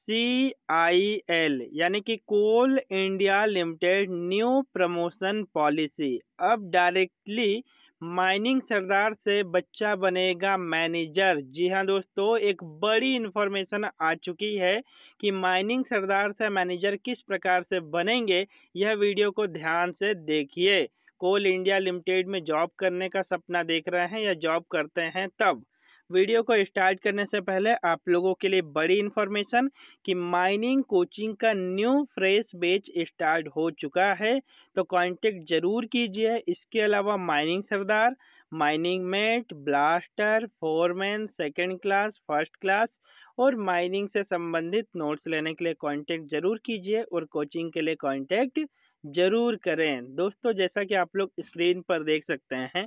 सी आई L यानी कि Coal India Limited new promotion policy अब डायरेक्टली माइनिंग सरदार से बच्चा बनेगा मैनेजर जी हाँ दोस्तों एक बड़ी इन्फॉर्मेशन आ चुकी है कि माइनिंग सरदार से मैनेजर किस प्रकार से बनेंगे यह वीडियो को ध्यान से देखिए कोल इंडिया लिमिटेड में जॉब करने का सपना देख रहे हैं या जॉब करते हैं तब वीडियो को स्टार्ट करने से पहले आप लोगों के लिए बड़ी इन्फॉर्मेशन कि माइनिंग कोचिंग का न्यू फ्रेश बैच स्टार्ट हो चुका है तो कांटेक्ट जरूर कीजिए इसके अलावा mining sardar mining mate blaster foreman second class first class और माइनिंग से संबंधित नोट्स लेने के लिए कॉन्टैक्ट जरूर कीजिए और कोचिंग के लिए कॉन्टेक्ट जरूर करें दोस्तों जैसा कि आप लोग स्क्रीन पर देख सकते हैं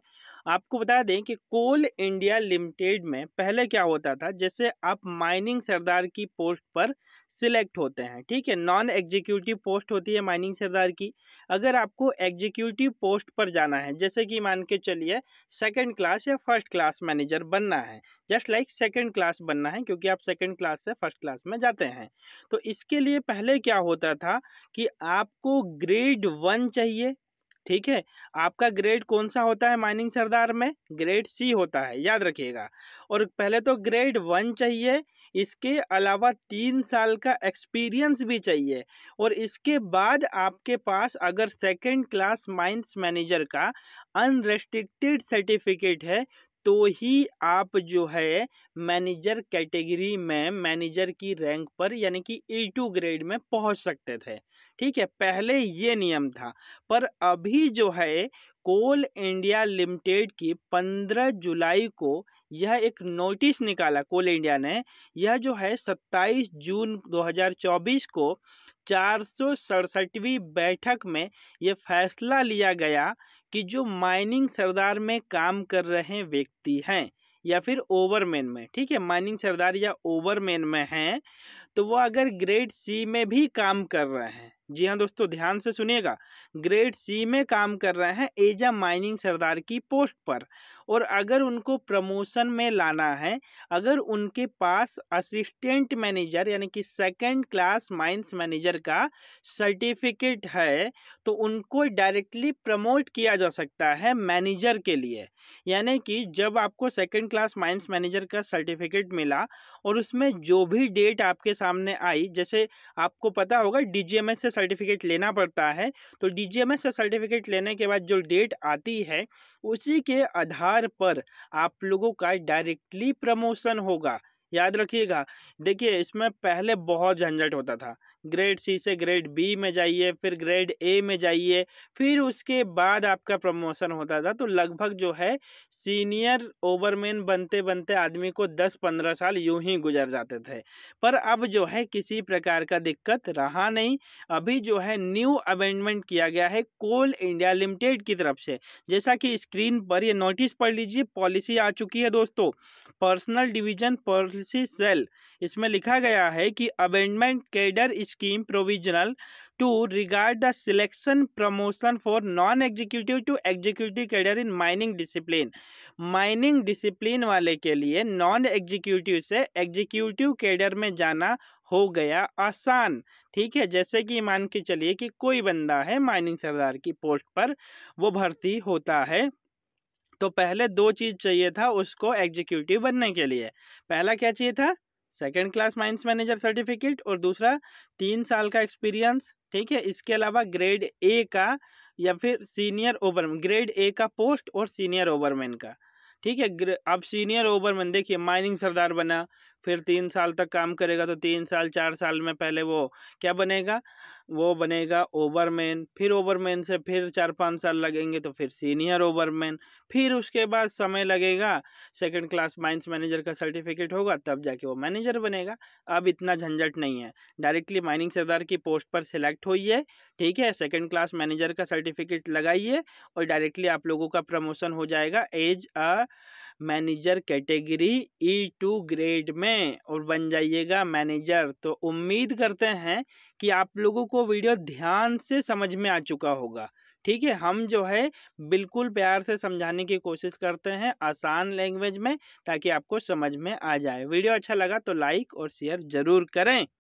आपको बता दें कि कोल इंडिया लिमिटेड में पहले क्या होता था जैसे आप माइनिंग सरदार की पोस्ट पर सिलेक्ट होते हैं ठीक है नॉन एग्जीक्यूटिव पोस्ट होती है माइनिंग सरदार की अगर आपको एग्जीक्यूटिव पोस्ट पर जाना है जैसे कि मान के चलिए सेकंड क्लास या फर्स्ट क्लास मैनेजर बनना है जस्ट लाइक सेकंड क्लास बनना है क्योंकि आप सेकंड क्लास से फर्स्ट क्लास में जाते हैं तो इसके लिए पहले क्या होता था कि आपको ग्रेड वन चाहिए ठीक है आपका ग्रेड कौन सा होता है माइनिंग सरदार में ग्रेड सी होता है याद रखिएगा और पहले तो ग्रेड वन चाहिए इसके अलावा तीन साल का एक्सपीरियंस भी चाहिए और इसके बाद आपके पास अगर सेकंड क्लास माइंस मैनेजर का अनरेस्ट्रिक्टेड सर्टिफिकेट है तो ही आप जो है मैनेजर कैटेगरी में मैनेजर की रैंक पर यानी कि ए टू ग्रेड में पहुंच सकते थे ठीक है पहले ये नियम था पर अभी जो है कोल इंडिया लिमिटेड की 15 जुलाई को यह एक नोटिस निकाला कोल इंडिया ने यह जो है 27 जून 2024 को चार बैठक में यह फैसला लिया गया कि जो माइनिंग सरदार में काम कर रहे व्यक्ति हैं या फिर ओवरमैन में ठीक है माइनिंग सरदार या ओवरमैन में हैं तो वो अगर ग्रेड सी में भी काम कर रहे हैं जी हाँ दोस्तों ध्यान से सुनिएगा ग्रेड सी में काम कर रहे हैं एजा माइनिंग सरदार की पोस्ट पर और अगर उनको प्रमोशन में लाना है अगर उनके पास असिस्टेंट मैनेजर यानी कि सेकेंड क्लास माइंस मैनेजर का सर्टिफिकेट है तो उनको डायरेक्टली प्रमोट किया जा सकता है मैनेजर के लिए यानी कि जब आपको सेकेंड क्लास माइंस मैनेजर का सर्टिफिकेट मिला और उसमें जो भी डेट आपके सामने आई जैसे आपको पता होगा डी से सर्टिफिकेट लेना पड़ता है तो डी से सर्टिफिकेट लेने के बाद जो डेट आती है उसी के आधार पर आप लोगों का डायरेक्टली प्रमोशन होगा याद रखिएगा देखिए इसमें पहले बहुत झंझट होता था ग्रेड सी से ग्रेड बी में जाइए फिर ग्रेड ए में जाइए फिर उसके बाद आपका प्रमोशन होता था तो लगभग जो है सीनियर ओवरमैन बनते बनते आदमी को दस पंद्रह साल यूं ही गुजर जाते थे पर अब जो है किसी प्रकार का दिक्कत रहा नहीं अभी जो है न्यू अमेंडमेंट किया गया है कोल इंडिया लिमिटेड की तरफ से जैसा कि स्क्रीन पर यह नोटिस पढ़ लीजिए पॉलिसी आ चुकी है दोस्तों पर्सनल डिविजन पॉलिसी सेल इसमें लिखा गया है कि अमेंडमेंट कैडर इस scheme provisional to regard the selection promotion for non-executive to executive career in mining discipline. Mining discipline वाले के लिए non-executive से executive career में जाना हो गया आसान ठीक है जैसे कि मान के चलिए कि कोई बंदा है माइनिंग सरदार की पोस्ट पर वो भर्ती होता है तो पहले दो चीज़ चाहिए था उसको एग्जीक्यूटिव बनने के लिए पहला क्या चाहिए था second class mines manager certificate और दूसरा तीन साल का एक्सपीरियंस ठीक है इसके अलावा ग्रेड ए का या फिर सीनियर ओवरमैन ग्रेड ए का पोस्ट और सीनियर ओवरमैन का ठीक है अब सीनियर ओवरमैन देखिए माइनिंग सरदार बना फिर तीन साल तक काम करेगा तो तीन साल चार साल में पहले वो क्या बनेगा वो बनेगा ओवरमैन फिर ओवरमैन से फिर चार पाँच साल लगेंगे तो फिर सीनियर ओवरमैन फिर उसके बाद समय लगेगा सेकंड क्लास माइंस मैनेजर का सर्टिफिकेट होगा तब जाके वो मैनेजर बनेगा अब इतना झंझट नहीं है डायरेक्टली माइनिंग सरदार की पोस्ट पर सिलेक्ट होइए ठीक है सेकेंड क्लास मैनेजर का सर्टिफिकेट लगाइए और डायरेक्टली आप लोगों का प्रमोशन हो जाएगा as a manager category E e two grade में और बन जाइएगा मैनेजर तो उम्मीद करते हैं कि आप लोगों को वीडियो ध्यान से समझ में आ चुका होगा ठीक है हम जो है बिल्कुल प्यार से समझाने की कोशिश करते हैं आसान लैंग्वेज में ताकि आपको समझ में आ जाए वीडियो अच्छा लगा तो लाइक और शेयर ज़रूर करें